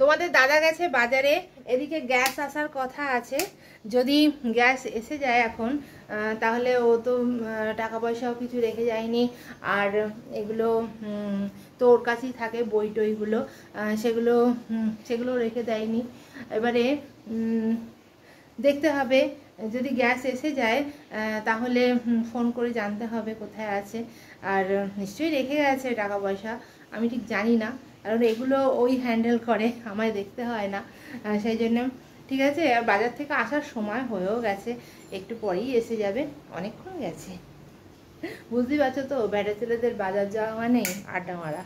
তোমাদের দাদা গেছে বাজারে এদিকে গ্যাস আসার কথা আছে যদি গ্যাস এসে যায় এখন তাহলে ও তো টাকা পয়সাও কিছু রেখে যায়নি আর এগুলো তো ওর কাছেই থাকে বই টইগুলো সেগুলো সেগুলো রেখে দেয়নি এবারে দেখতে হবে যদি গ্যাস এসে যায় তাহলে ফোন করে জানতে হবে কোথায় আছে আর নিশ্চয়ই রেখে গেছে টাকা পয়সা আমি ঠিক জানি না কারণ এগুলো ওই হ্যান্ডেল করে আমায় দেখতে হয় না সেই জন্য ঠিক আছে আর বাজার থেকে আসার সময় হয়েও গেছে একটু পরেই এসে যাবে অনেকক্ষণ গেছে বুঝতেই পারছো তো বেটা ছেলেদের বাজার যাওয়া মানে আড্ডা মারা